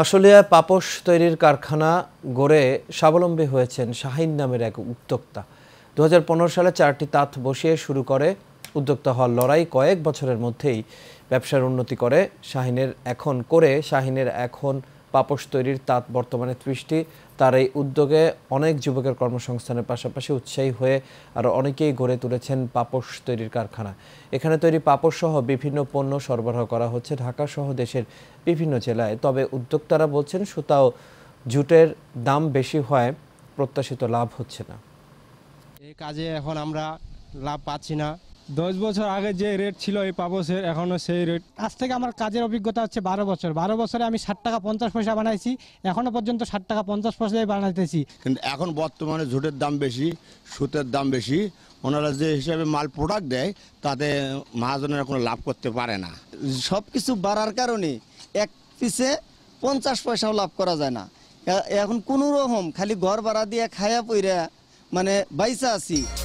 আশুলিয়া পাপস তৈরির কারখানা গড়ে স্বাবলম্বী হয়েছেন শাহিন নামের এক উদ্যোক্তা দু সালে চারটি তাঁত বসিয়ে শুরু করে উদ্যোক্তা হওয়ার লড়াই কয়েক বছরের মধ্যেই ব্যবসার উন্নতি করে শাহিনের এখন করে শাহিনের এখন পাপোশ তৈরির তাঁত বর্তমানে ত্রিশটি তার এই উদ্যোগে অনেক যুবকের কর্মসংস্থানের পাশাপাশি উৎসাহী হয়ে আরও অনেকেই গড়ে তুলেছেন পাপোশ তৈরির কারখানা এখানে তৈরি পাপস সহ বিভিন্ন পণ্য সরবরাহ করা হচ্ছে ঢাকা সহ দেশের বিভিন্ন জেলায় তবে উদ্যোক্তারা বলছেন সুতাও জুটের দাম বেশি হয় প্রত্যাশিত লাভ হচ্ছে না এই কাজে এখন আমরা লাভ পাচ্ছি না দশ বছর আগে যে রেট ছিল এই পাপসের এখনও সেই রেট আজ থেকে আমার কাজের অভিজ্ঞতা হচ্ছে বারো বছর বারো বছরে আমি ষাট টাকা পঞ্চাশ পয়সা বানাইছি এখনও পর্যন্ত ষাট টাকা পঞ্চাশ পয়সায় বানাইতেছি কিন্তু এখন বর্তমানে ঝুটের দাম বেশি সুতের দাম বেশি ওনারা যে হিসাবে মাল প্রোডাক্ট দেয় তাতে মহাজনেরা কোনো লাভ করতে পারে না সব কিছু বাড়ার কারণে এক পিসে পঞ্চাশ পয়সাও লাভ করা যায় না এখন কোনো রকম খালি ঘর ভাড়া দিয়ে খায়া পইরা মানে বাইসা আছি